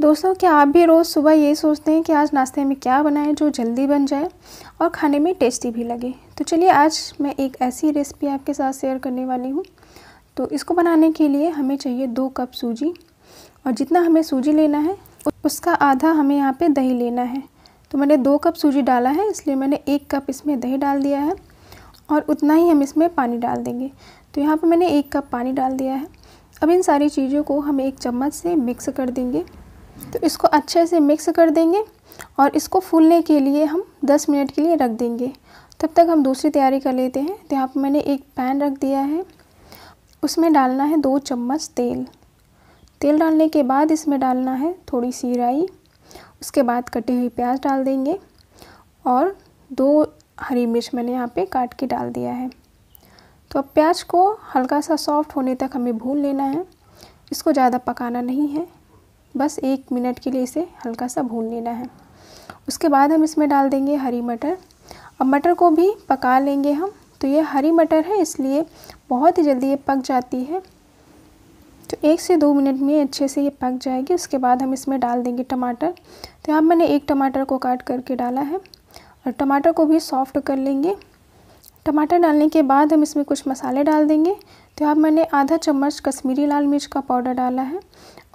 दोस्तों क्या आप भी रोज़ सुबह ये सोचते हैं कि आज नाश्ते में क्या बनाएं जो जल्दी बन जाए और खाने में टेस्टी भी लगे तो चलिए आज मैं एक ऐसी रेसिपी आपके साथ शेयर करने वाली हूँ तो इसको बनाने के लिए हमें चाहिए दो कप सूजी और जितना हमें सूजी लेना है उसका आधा हमें यहाँ पे दही लेना है तो मैंने दो कप सूजी डाला है इसलिए मैंने एक कप इसमें दही डाल दिया है और उतना ही हम इसमें पानी डाल देंगे तो यहाँ पर मैंने एक कप पानी डाल दिया है अब इन सारी चीज़ों को हम एक चम्मच से मिक्स कर देंगे तो इसको अच्छे से मिक्स कर देंगे और इसको फूलने के लिए हम 10 मिनट के लिए रख देंगे तब तक हम दूसरी तैयारी कर लेते हैं तो यहाँ पर मैंने एक पैन रख दिया है उसमें डालना है दो चम्मच तेल तेल डालने के बाद इसमें डालना है थोड़ी सी राई उसके बाद कटी हुई प्याज डाल देंगे और दो हरी मिर्च मैंने यहाँ पे काट के डाल दिया है तो अब प्याज को हल्का सा सॉफ्ट होने तक हमें भून लेना है इसको ज़्यादा पकाना नहीं है बस एक मिनट के लिए इसे हल्का सा भून लेना है उसके बाद हम इसमें डाल देंगे हरी मटर अब मटर को भी पका लेंगे हम तो ये हरी मटर है इसलिए बहुत ही जल्दी ये पक जाती है तो एक से दो मिनट में अच्छे से ये पक जाएगी उसके बाद हम इसमें डाल देंगे टमाटर तो यहाँ मैंने एक टमाटर को काट करके डाला है और टमाटर को भी सॉफ्ट कर लेंगे टमाटर डालने के बाद हम इसमें कुछ मसाले डाल देंगे तो अब मैंने आधा चम्मच कश्मीरी लाल मिर्च का पाउडर डाला है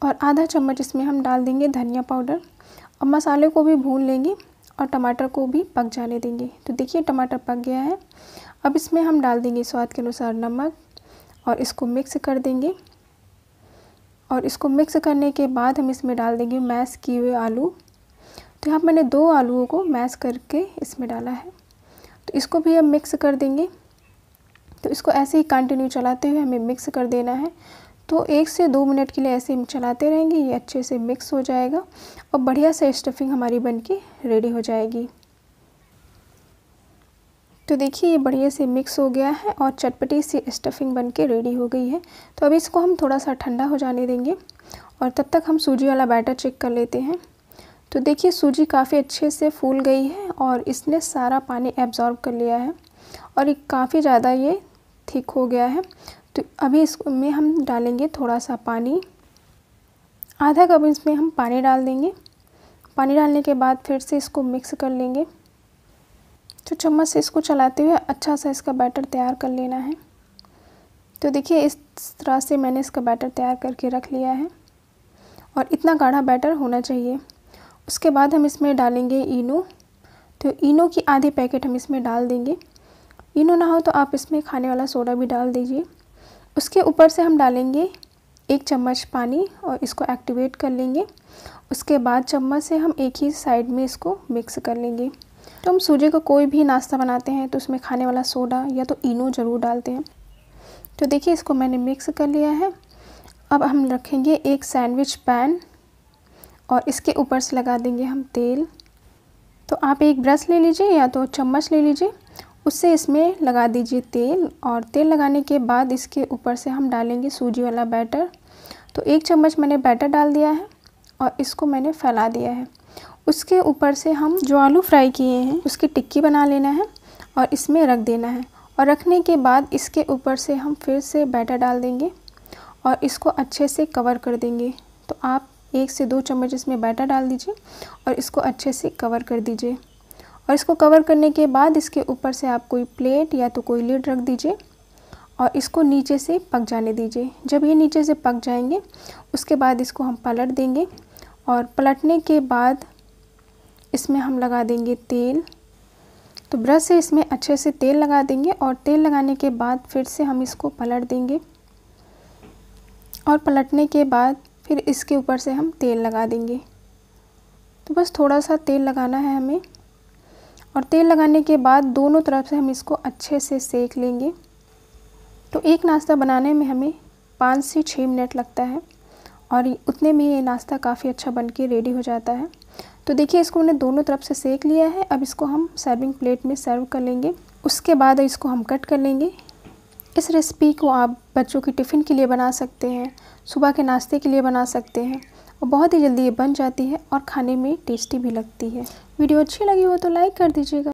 और आधा चम्मच इसमें हम डाल देंगे धनिया पाउडर और मसाले को भी भून लेंगे और टमाटर को भी पक जाने देंगे तो देखिए टमाटर पक गया है अब इसमें हम डाल देंगे स्वाद के अनुसार नमक और इसको मिक्स कर देंगे और इसको मिक्स करने के बाद हम इसमें डाल देंगे मैश किए हुए आलू तो यहाँ मैंने दो आलूओं को मैश करके इसमें डाला है तो इसको भी हम मिक्स कर देंगे तो इसको ऐसे ही कंटिन्यू चलाते हुए हमें मिक्स कर देना है तो एक से दो मिनट के लिए ऐसे हम चलाते रहेंगे ये अच्छे से मिक्स हो जाएगा और बढ़िया से स्टफिंग हमारी बन के रेडी हो जाएगी तो देखिए ये बढ़िया से मिक्स हो गया है और चटपटी सी स्टफिंग बन के रेडी हो गई है तो अभी इसको हम थोड़ा सा ठंडा हो जाने देंगे और तब तक हम सूजी वाला बैटर चेक कर लेते हैं तो देखिए सूजी काफ़ी अच्छे से फूल गई है और इसने सारा पानी एब्ज़ॉर्ब कर लिया है और काफ़ी ज़्यादा ये थिक हो गया है तो अभी इसमें हम डालेंगे थोड़ा सा पानी आधा कप इसमें हम पानी डाल देंगे पानी डालने के बाद फिर से इसको मिक्स कर लेंगे तो चम्मच से इसको चलाते हुए अच्छा सा इसका बैटर तैयार कर लेना है तो देखिए इस तरह से मैंने इसका बैटर तैयार करके रख लिया है और इतना गाढ़ा बैटर होना चाहिए उसके बाद हम इसमें डालेंगे इनो तो इनो की आधे पैकेट हम इसमें डाल देंगे इनो ना हो तो आप इसमें खाने वाला सोडा भी डाल दीजिए उसके ऊपर से हम डालेंगे एक चम्मच पानी और इसको एक्टिवेट कर लेंगे उसके बाद चम्मच से हम एक ही साइड में इसको मिक्स कर लेंगे तो हम सूजी का को कोई भी नाश्ता बनाते हैं तो उसमें खाने वाला सोडा या तो इनो ज़रूर डालते हैं तो देखिए इसको मैंने मिक्स कर लिया है अब हम रखेंगे एक सैंडविच पैन और इसके ऊपर से लगा देंगे हम तेल तो आप एक ब्रश ले लीजिए या तो चम्मच ले लीजिए उससे इसमें लगा दीजिए तेल और तेल लगाने के बाद इसके ऊपर से हम डालेंगे सूजी वाला बैटर तो एक चम्मच मैंने बैटर डाल दिया है और इसको मैंने फैला दिया है उसके ऊपर से हम जो आलू फ्राई किए हैं उसकी टिक्की बना लेना है और इसमें रख देना है और रखने के बाद इसके ऊपर से हम फिर से बैटर डाल देंगे और इसको अच्छे से कवर कर देंगे तो आप एक से दो चम्मच इसमें बैटर डाल दीजिए और इसको अच्छे से कवर कर दीजिए और इसको कवर करने के बाद इसके ऊपर से आप कोई प्लेट या तो कोई लिड रख दीजिए और इसको नीचे से पक जाने दीजिए जब ये नीचे से पक जाएंगे उसके बाद इसको हम पलट देंगे और पलटने के बाद इसमें हम लगा देंगे तेल तो ब्रश से इसमें अच्छे से तेल लगा देंगे और तेल लगाने के बाद फिर से हम इसको पलट देंगे और पलटने के बाद फिर इसके ऊपर से हम तेल लगा देंगे तो बस थोड़ा सा तेल लगाना है हमें और तेल लगाने के बाद दोनों तरफ से हम इसको अच्छे से सेक लेंगे तो एक नाश्ता बनाने में हमें पाँच से छः मिनट लगता है और उतने में ये नाश्ता काफ़ी अच्छा बन के रेडी हो जाता है तो देखिए इसको हमने दोनों तरफ से सेक लिया है अब इसको हम सर्विंग प्लेट में सर्व कर लेंगे उसके बाद इसको हम कट कर लेंगे इस रेसिपी को आप बच्चों के टिफ़िन के लिए बना सकते हैं सुबह के नाश्ते के लिए बना सकते हैं और बहुत ही जल्दी ये बन जाती है और खाने में टेस्टी भी लगती है वीडियो अच्छी लगी हो तो लाइक कर दीजिएगा